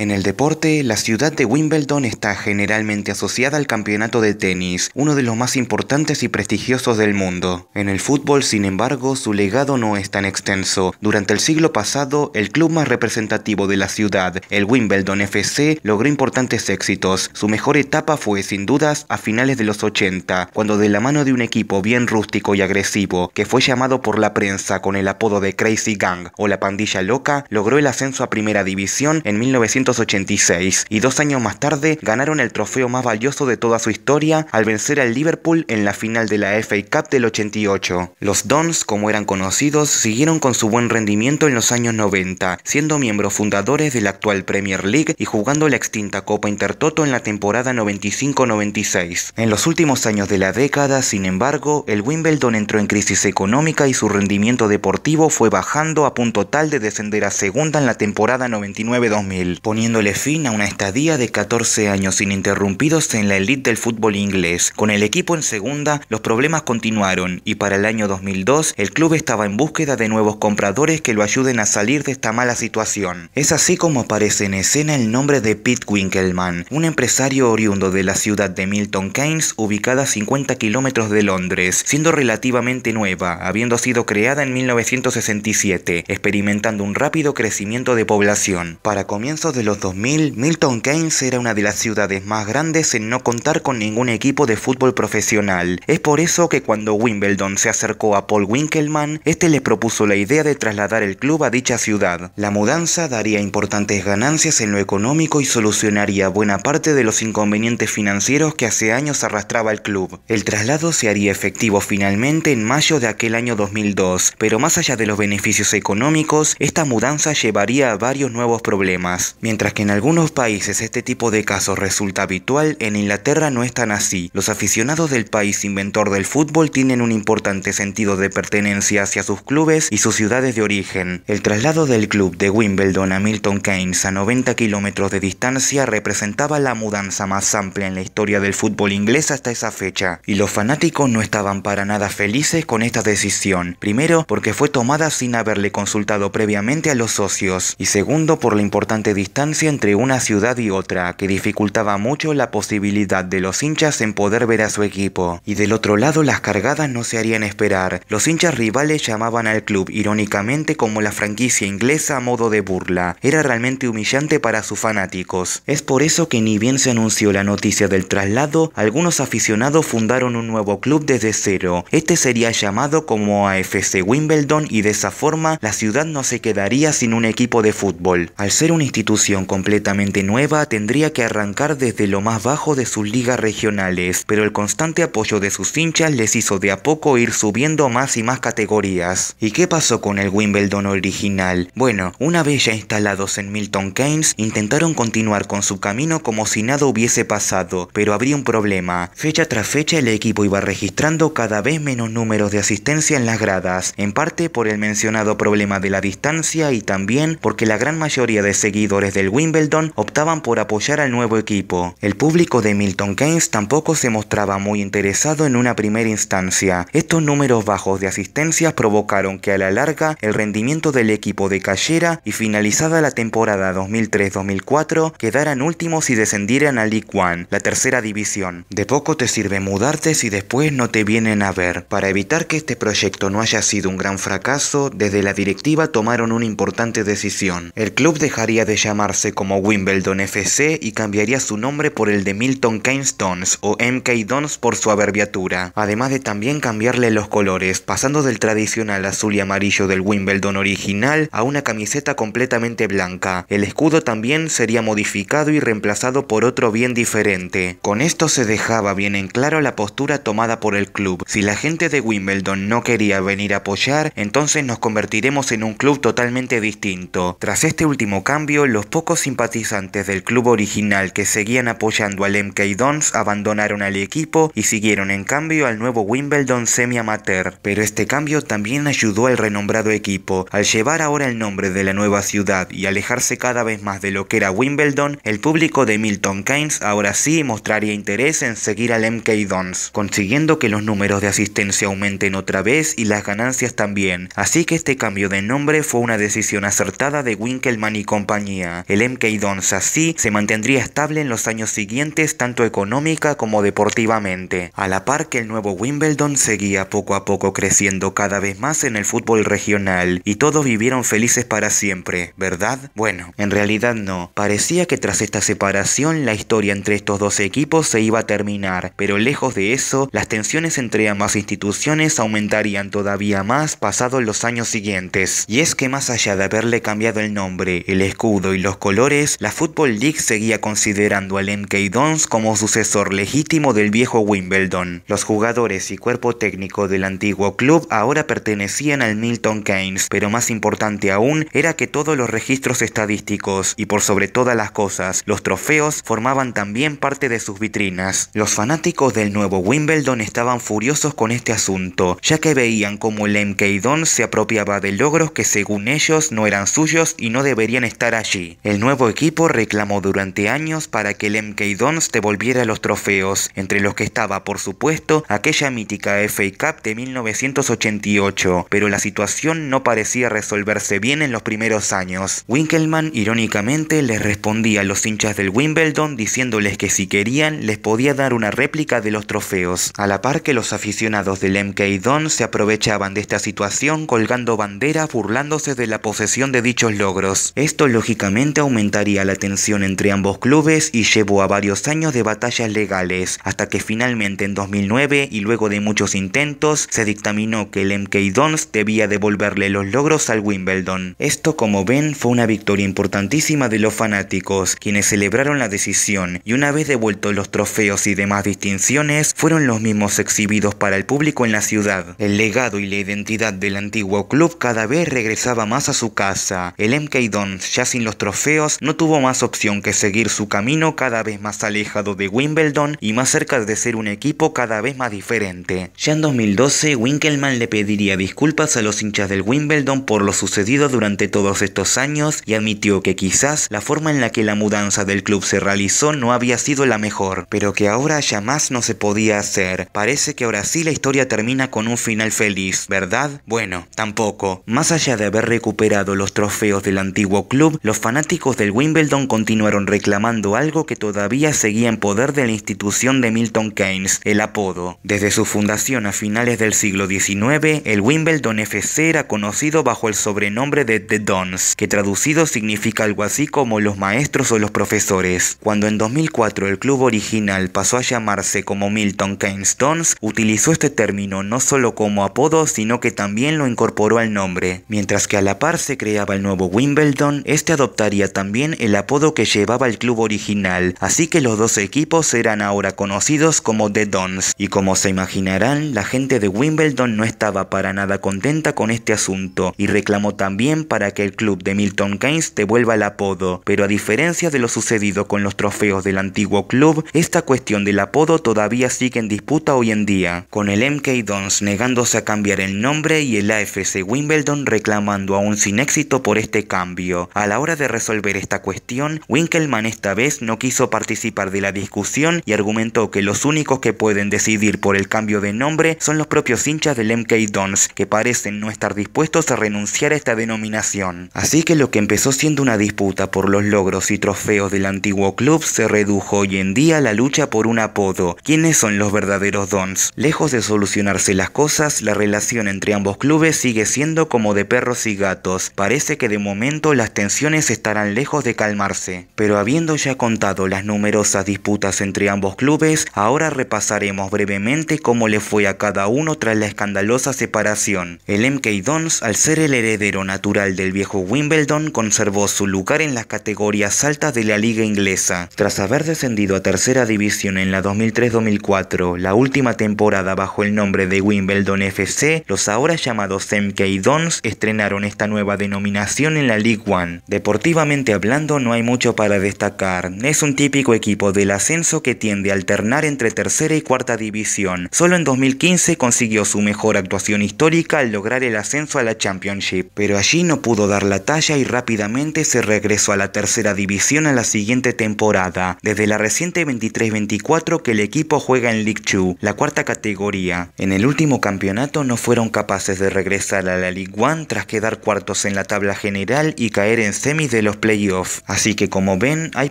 En el deporte, la ciudad de Wimbledon está generalmente asociada al campeonato de tenis, uno de los más importantes y prestigiosos del mundo. En el fútbol, sin embargo, su legado no es tan extenso. Durante el siglo pasado, el club más representativo de la ciudad, el Wimbledon FC, logró importantes éxitos. Su mejor etapa fue, sin dudas, a finales de los 80, cuando de la mano de un equipo bien rústico y agresivo, que fue llamado por la prensa con el apodo de Crazy Gang o la pandilla loca, logró el ascenso a primera división en 1980. 86 y dos años más tarde ganaron el trofeo más valioso de toda su historia al vencer al Liverpool en la final de la FA Cup del 88. Los Dons, como eran conocidos, siguieron con su buen rendimiento en los años 90, siendo miembros fundadores de la actual Premier League y jugando la extinta Copa Intertoto en la temporada 95-96. En los últimos años de la década, sin embargo, el Wimbledon entró en crisis económica y su rendimiento deportivo fue bajando a punto tal de descender a segunda en la temporada 99-2000, poniéndole fin a una estadía de 14 años ininterrumpidos en la elite del fútbol inglés. Con el equipo en segunda, los problemas continuaron y para el año 2002 el club estaba en búsqueda de nuevos compradores que lo ayuden a salir de esta mala situación. Es así como aparece en escena el nombre de Pete Winkelman, un empresario oriundo de la ciudad de Milton Keynes, ubicada a 50 kilómetros de Londres, siendo relativamente nueva, habiendo sido creada en 1967, experimentando un rápido crecimiento de población. Para comienzos de 2000, Milton Keynes era una de las ciudades más grandes en no contar con ningún equipo de fútbol profesional. Es por eso que cuando Wimbledon se acercó a Paul Winkelmann, este le propuso la idea de trasladar el club a dicha ciudad. La mudanza daría importantes ganancias en lo económico y solucionaría buena parte de los inconvenientes financieros que hace años arrastraba el club. El traslado se haría efectivo finalmente en mayo de aquel año 2002, pero más allá de los beneficios económicos, esta mudanza llevaría a varios nuevos problemas. Mientras Mientras que en algunos países este tipo de casos resulta habitual, en Inglaterra no es tan así. Los aficionados del país inventor del fútbol tienen un importante sentido de pertenencia hacia sus clubes y sus ciudades de origen. El traslado del club de Wimbledon a Milton Keynes a 90 kilómetros de distancia representaba la mudanza más amplia en la historia del fútbol inglés hasta esa fecha, y los fanáticos no estaban para nada felices con esta decisión. Primero, porque fue tomada sin haberle consultado previamente a los socios, y segundo, por la importante distancia entre una ciudad y otra que dificultaba mucho la posibilidad de los hinchas en poder ver a su equipo. Y del otro lado las cargadas no se harían esperar. Los hinchas rivales llamaban al club irónicamente como la franquicia inglesa a modo de burla. Era realmente humillante para sus fanáticos. Es por eso que ni bien se anunció la noticia del traslado, algunos aficionados fundaron un nuevo club desde cero. Este sería llamado como AFC Wimbledon y de esa forma la ciudad no se quedaría sin un equipo de fútbol. Al ser una institución completamente nueva tendría que arrancar desde lo más bajo de sus ligas regionales, pero el constante apoyo de sus hinchas les hizo de a poco ir subiendo más y más categorías. ¿Y qué pasó con el Wimbledon original? Bueno, una vez ya instalados en Milton Keynes, intentaron continuar con su camino como si nada hubiese pasado, pero habría un problema. Fecha tras fecha el equipo iba registrando cada vez menos números de asistencia en las gradas, en parte por el mencionado problema de la distancia y también porque la gran mayoría de seguidores de el Wimbledon optaban por apoyar al nuevo equipo. El público de Milton Keynes tampoco se mostraba muy interesado en una primera instancia. Estos números bajos de asistencias provocaron que a la larga el rendimiento del equipo de decayera y finalizada la temporada 2003-2004 quedaran últimos y descendieran a League One, la tercera división. De poco te sirve mudarte si después no te vienen a ver. Para evitar que este proyecto no haya sido un gran fracaso, desde la directiva tomaron una importante decisión. El club dejaría de llamar como Wimbledon FC y cambiaría su nombre por el de Milton Keynes Dons o MK Dons por su abreviatura, además de también cambiarle los colores, pasando del tradicional azul y amarillo del Wimbledon original a una camiseta completamente blanca. El escudo también sería modificado y reemplazado por otro bien diferente. Con esto se dejaba bien en claro la postura tomada por el club. Si la gente de Wimbledon no quería venir a apoyar, entonces nos convertiremos en un club totalmente distinto. Tras este último cambio, los pocos simpatizantes del club original que seguían apoyando al MK Dons abandonaron al equipo y siguieron en cambio al nuevo Wimbledon semi-amateur. Pero este cambio también ayudó al renombrado equipo. Al llevar ahora el nombre de la nueva ciudad y alejarse cada vez más de lo que era Wimbledon, el público de Milton Keynes ahora sí mostraría interés en seguir al MK Dons, consiguiendo que los números de asistencia aumenten otra vez y las ganancias también. Así que este cambio de nombre fue una decisión acertada de Winkelmann y compañía. El MK Dons así se mantendría estable en los años siguientes tanto económica como deportivamente, a la par que el nuevo Wimbledon seguía poco a poco creciendo cada vez más en el fútbol regional y todos vivieron felices para siempre, ¿verdad? Bueno, en realidad no. Parecía que tras esta separación la historia entre estos dos equipos se iba a terminar, pero lejos de eso, las tensiones entre ambas instituciones aumentarían todavía más pasados los años siguientes. Y es que más allá de haberle cambiado el nombre, el escudo y los colores, la Football League seguía considerando al MK Dons como sucesor legítimo del viejo Wimbledon. Los jugadores y cuerpo técnico del antiguo club ahora pertenecían al Milton Keynes, pero más importante aún era que todos los registros estadísticos y por sobre todas las cosas, los trofeos formaban también parte de sus vitrinas. Los fanáticos del nuevo Wimbledon estaban furiosos con este asunto, ya que veían cómo el MK Dons se apropiaba de logros que según ellos no eran suyos y no deberían estar allí. El nuevo equipo reclamó durante años para que el MK Dons devolviera los trofeos, entre los que estaba, por supuesto, aquella mítica FA Cup de 1988, pero la situación no parecía resolverse bien en los primeros años. Winkelman, irónicamente, les respondía a los hinchas del Wimbledon diciéndoles que si querían, les podía dar una réplica de los trofeos, a la par que los aficionados del MK Dons se aprovechaban de esta situación colgando banderas burlándose de la posesión de dichos logros. Esto, lógicamente, aumentaría la tensión entre ambos clubes y llevó a varios años de batallas legales, hasta que finalmente en 2009 y luego de muchos intentos se dictaminó que el MK Dons debía devolverle los logros al Wimbledon. Esto como ven fue una victoria importantísima de los fanáticos, quienes celebraron la decisión y una vez devueltos los trofeos y demás distinciones fueron los mismos exhibidos para el público en la ciudad. El legado y la identidad del antiguo club cada vez regresaba más a su casa. El MK Dons ya sin los trofeos no tuvo más opción que seguir su camino cada vez más alejado de Wimbledon y más cerca de ser un equipo cada vez más diferente. Ya en 2012, Winkelman le pediría disculpas a los hinchas del Wimbledon por lo sucedido durante todos estos años y admitió que quizás la forma en la que la mudanza del club se realizó no había sido la mejor, pero que ahora ya más no se podía hacer. Parece que ahora sí la historia termina con un final feliz, ¿verdad? Bueno, tampoco. Más allá de haber recuperado los trofeos del antiguo club, los fanáticos fanáticos del Wimbledon continuaron reclamando algo que todavía seguía en poder de la institución de Milton Keynes, el apodo. Desde su fundación a finales del siglo XIX, el Wimbledon FC era conocido bajo el sobrenombre de The Dons, que traducido significa algo así como los maestros o los profesores. Cuando en 2004 el club original pasó a llamarse como Milton Keynes Dons, utilizó este término no solo como apodo, sino que también lo incorporó al nombre. Mientras que a la par se creaba el nuevo Wimbledon, este adoptaría también el apodo que llevaba el club original, así que los dos equipos eran ahora conocidos como The Dons, y como se imaginarán, la gente de Wimbledon no estaba para nada contenta con este asunto, y reclamó también para que el club de Milton Keynes devuelva el apodo, pero a diferencia de lo sucedido con los trofeos del antiguo club, esta cuestión del apodo todavía sigue en disputa hoy en día, con el MK Dons negándose a cambiar el nombre y el AFC Wimbledon reclamando aún sin éxito por este cambio. A la hora de resolver resolver esta cuestión, Winkelman, esta vez no quiso participar de la discusión y argumentó que los únicos que pueden decidir por el cambio de nombre son los propios hinchas del MK Dons, que parecen no estar dispuestos a renunciar a esta denominación. Así que lo que empezó siendo una disputa por los logros y trofeos del antiguo club se redujo hoy en día a la lucha por un apodo. ¿Quiénes son los verdaderos Dons? Lejos de solucionarse las cosas, la relación entre ambos clubes sigue siendo como de perros y gatos. Parece que de momento las tensiones estarán lejos de calmarse. Pero habiendo ya contado las numerosas disputas entre ambos clubes, ahora repasaremos brevemente cómo le fue a cada uno tras la escandalosa separación. El MK Dons, al ser el heredero natural del viejo Wimbledon, conservó su lugar en las categorías altas de la liga inglesa. Tras haber descendido a tercera división en la 2003-2004, la última temporada bajo el nombre de Wimbledon FC, los ahora llamados MK Dons estrenaron esta nueva denominación en la League One. Deportivamente hablando no hay mucho para destacar. Es un típico equipo del ascenso que tiende a alternar entre tercera y cuarta división. Solo en 2015 consiguió su mejor actuación histórica al lograr el ascenso a la Championship, pero allí no pudo dar la talla y rápidamente se regresó a la tercera división a la siguiente temporada, desde la reciente 23-24 que el equipo juega en League 2, la cuarta categoría. En el último campeonato no fueron capaces de regresar a la League One tras quedar cuartos en la tabla general y caer en semis de los playoff. así que como ven hay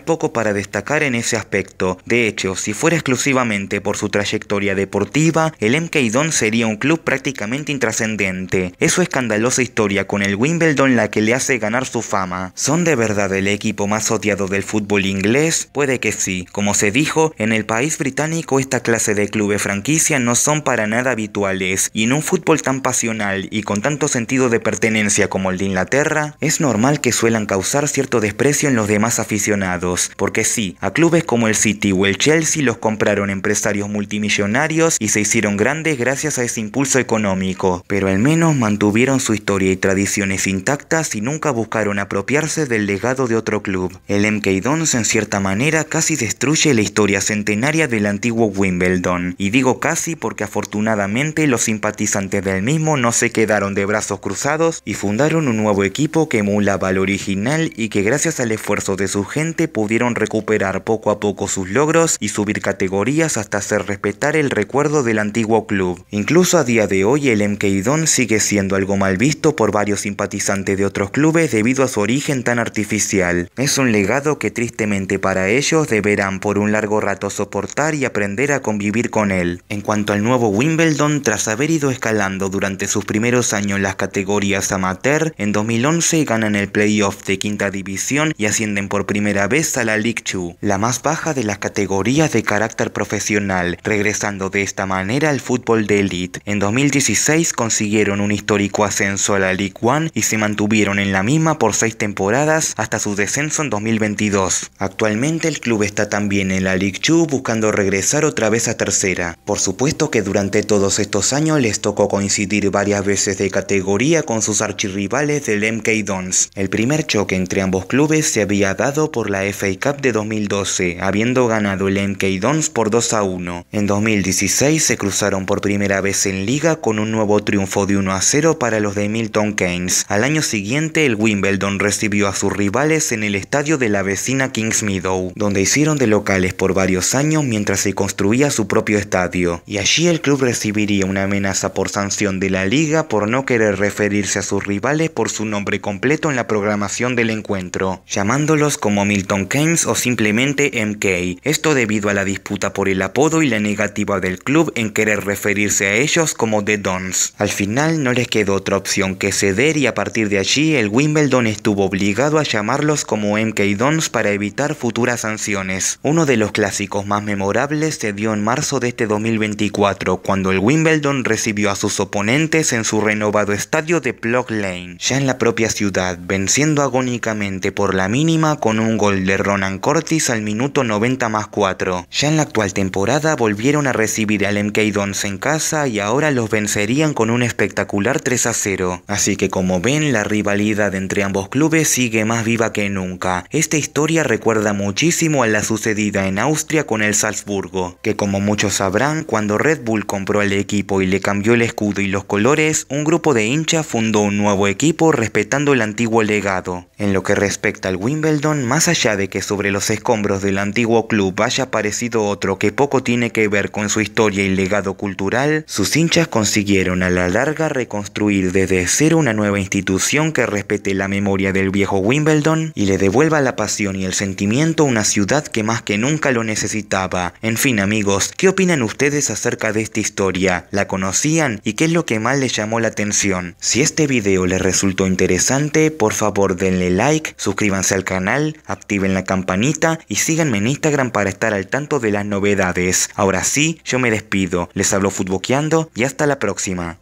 poco para destacar en ese aspecto. De hecho, si fuera exclusivamente por su trayectoria deportiva, el MK Don sería un club prácticamente intrascendente. Es su escandalosa historia con el Wimbledon la que le hace ganar su fama. ¿Son de verdad el equipo más odiado del fútbol inglés? Puede que sí. Como se dijo, en el país británico esta clase de clubes franquicia no son para nada habituales, y en un fútbol tan pasional y con tanto sentido de pertenencia como el de Inglaterra, es normal que suelan causarse cierto desprecio en los demás aficionados, porque sí, a clubes como el City o el Chelsea los compraron empresarios multimillonarios y se hicieron grandes gracias a ese impulso económico, pero al menos mantuvieron su historia y tradiciones intactas y nunca buscaron apropiarse del legado de otro club. El MK Dons en cierta manera casi destruye la historia centenaria del antiguo Wimbledon, y digo casi porque afortunadamente los simpatizantes del mismo no se quedaron de brazos cruzados y fundaron un nuevo equipo que emulaba al original y que gracias al esfuerzo de su gente pudieron recuperar poco a poco sus logros y subir categorías hasta hacer respetar el recuerdo del antiguo club. Incluso a día de hoy el MK sigue siendo algo mal visto por varios simpatizantes de otros clubes debido a su origen tan artificial. Es un legado que tristemente para ellos deberán por un largo rato soportar y aprender a convivir con él. En cuanto al nuevo Wimbledon, tras haber ido escalando durante sus primeros años las categorías amateur, en 2011 ganan el playoff de quinta división y ascienden por primera vez a la Ligue 2, la más baja de las categorías de carácter profesional, regresando de esta manera al fútbol de élite. En 2016 consiguieron un histórico ascenso a la Ligue One y se mantuvieron en la misma por seis temporadas hasta su descenso en 2022. Actualmente el club está también en la Ligue 2 buscando regresar otra vez a tercera. Por supuesto que durante todos estos años les tocó coincidir varias veces de categoría con sus archirrivales del MK Dons. El primer choque entre ambos clubes se había dado por la FA Cup de 2012, habiendo ganado el MK Dons por 2 a 1. En 2016 se cruzaron por primera vez en liga con un nuevo triunfo de 1 a 0 para los de Milton Keynes. Al año siguiente el Wimbledon recibió a sus rivales en el estadio de la vecina Kings Meadow, donde hicieron de locales por varios años mientras se construía su propio estadio. Y allí el club recibiría una amenaza por sanción de la liga por no querer referirse a sus rivales por su nombre completo en la programación del encuentro llamándolos como Milton Keynes o simplemente MK. Esto debido a la disputa por el apodo y la negativa del club en querer referirse a ellos como The Dons. Al final no les quedó otra opción que ceder y a partir de allí el Wimbledon estuvo obligado a llamarlos como MK Dons para evitar futuras sanciones. Uno de los clásicos más memorables se dio en marzo de este 2024, cuando el Wimbledon recibió a sus oponentes en su renovado estadio de Plough Lane, ya en la propia ciudad, venciendo agónicamente por la mínima con un gol de Ronan Cortis al minuto 90 más 4. Ya en la actual temporada volvieron a recibir al MK Dons en casa y ahora los vencerían con un espectacular 3 a 0. Así que como ven, la rivalidad entre ambos clubes sigue más viva que nunca. Esta historia recuerda muchísimo a la sucedida en Austria con el Salzburgo, que como muchos sabrán, cuando Red Bull compró el equipo y le cambió el escudo y los colores, un grupo de hinchas fundó un nuevo equipo respetando el antiguo legado. En lo respecto respecta al Wimbledon, más allá de que sobre los escombros del antiguo club haya aparecido otro que poco tiene que ver con su historia y legado cultural, sus hinchas consiguieron a la larga reconstruir desde cero una nueva institución que respete la memoria del viejo Wimbledon y le devuelva la pasión y el sentimiento a una ciudad que más que nunca lo necesitaba. En fin amigos, ¿qué opinan ustedes acerca de esta historia? ¿La conocían y qué es lo que más les llamó la atención? Si este video les resultó interesante, por favor denle like suscríbanse al canal, activen la campanita y síganme en Instagram para estar al tanto de las novedades. Ahora sí, yo me despido. Les hablo Futboqueando y hasta la próxima.